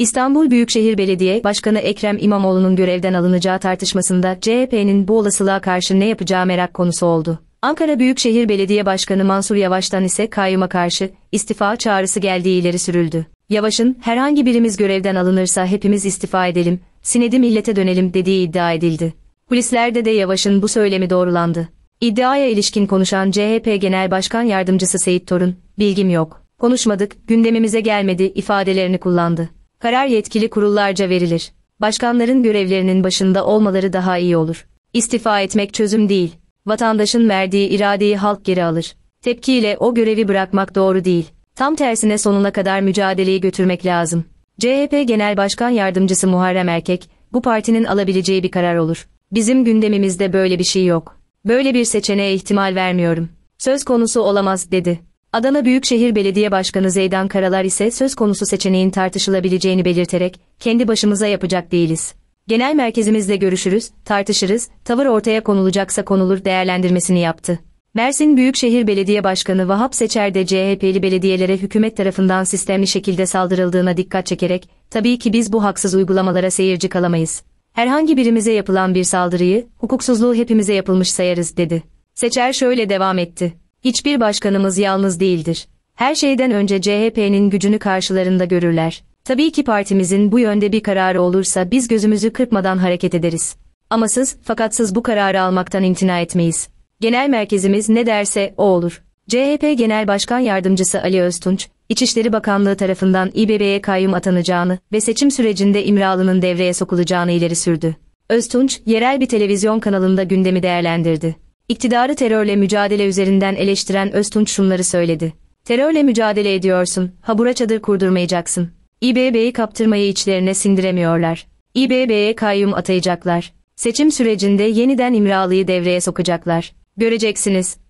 İstanbul Büyükşehir Belediye Başkanı Ekrem İmamoğlu'nun görevden alınacağı tartışmasında CHP'nin bu olasılığa karşı ne yapacağı merak konusu oldu. Ankara Büyükşehir Belediye Başkanı Mansur Yavaş'tan ise kayyuma karşı istifa çağrısı geldiği ileri sürüldü. Yavaş'ın herhangi birimiz görevden alınırsa hepimiz istifa edelim, sinedi millete dönelim dediği iddia edildi. Polislerde de Yavaş'ın bu söylemi doğrulandı. İddiaya ilişkin konuşan CHP Genel Başkan Yardımcısı Seyit Torun, bilgim yok, konuşmadık, gündemimize gelmedi ifadelerini kullandı. Karar yetkili kurullarca verilir. Başkanların görevlerinin başında olmaları daha iyi olur. İstifa etmek çözüm değil. Vatandaşın verdiği iradeyi halk geri alır. Tepkiyle o görevi bırakmak doğru değil. Tam tersine sonuna kadar mücadeleyi götürmek lazım. CHP Genel Başkan Yardımcısı Muharrem Erkek, bu partinin alabileceği bir karar olur. Bizim gündemimizde böyle bir şey yok. Böyle bir seçeneğe ihtimal vermiyorum. Söz konusu olamaz dedi. Adana Büyükşehir Belediye Başkanı Zeydan Karalar ise söz konusu seçeneğin tartışılabileceğini belirterek, kendi başımıza yapacak değiliz. Genel merkezimizle görüşürüz, tartışırız, tavır ortaya konulacaksa konulur değerlendirmesini yaptı. Mersin Büyükşehir Belediye Başkanı Vahap Seçer de CHP'li belediyelere hükümet tarafından sistemli şekilde saldırıldığına dikkat çekerek, tabii ki biz bu haksız uygulamalara seyirci kalamayız. Herhangi birimize yapılan bir saldırıyı, hukuksuzluğu hepimize yapılmış sayarız dedi. Seçer şöyle devam etti. Hiçbir başkanımız yalnız değildir. Her şeyden önce CHP'nin gücünü karşılarında görürler. Tabii ki partimizin bu yönde bir kararı olursa biz gözümüzü kırpmadan hareket ederiz. Ama Amasız, fakatsız bu kararı almaktan imtina etmeyiz. Genel merkezimiz ne derse o olur. CHP Genel Başkan Yardımcısı Ali Öztunç, İçişleri Bakanlığı tarafından İBB'ye kayyum atanacağını ve seçim sürecinde İmralı'nın devreye sokulacağını ileri sürdü. Öztunç, yerel bir televizyon kanalında gündemi değerlendirdi. İktidarı terörle mücadele üzerinden eleştiren Öztunç şunları söyledi. Terörle mücadele ediyorsun, habura çadır kurdurmayacaksın. İBB'yi kaptırmayı içlerine sindiremiyorlar. İBB'ye kayyum atayacaklar. Seçim sürecinde yeniden İmralı'yı devreye sokacaklar. Göreceksiniz,